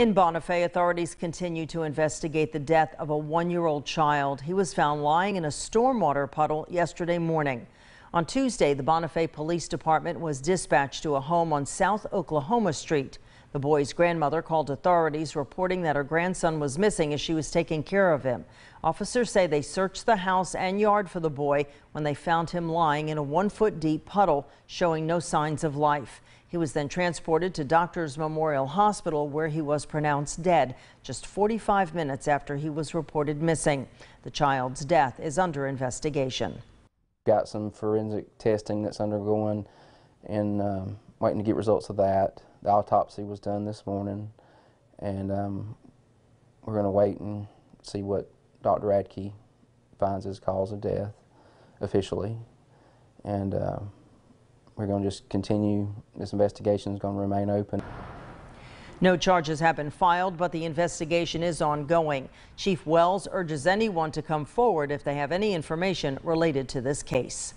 In Bonifay, authorities continue to investigate the death of a one-year-old child. He was found lying in a stormwater puddle yesterday morning. On Tuesday, the Bonifay Police Department was dispatched to a home on South Oklahoma Street. The boy's grandmother called authorities reporting that her grandson was missing as she was taking care of him. Officers say they searched the house and yard for the boy when they found him lying in a one foot deep puddle showing no signs of life. He was then transported to Doctors Memorial Hospital where he was pronounced dead just 45 minutes after he was reported missing. The child's death is under investigation. Got some forensic testing that's undergoing and um, waiting to get results of that the autopsy was done this morning, and um, we're going to wait and see what Dr. Radke finds as cause of death officially. And uh, we're going to just continue. This investigation is going to remain open. No charges have been filed, but the investigation is ongoing. Chief Wells urges anyone to come forward if they have any information related to this case.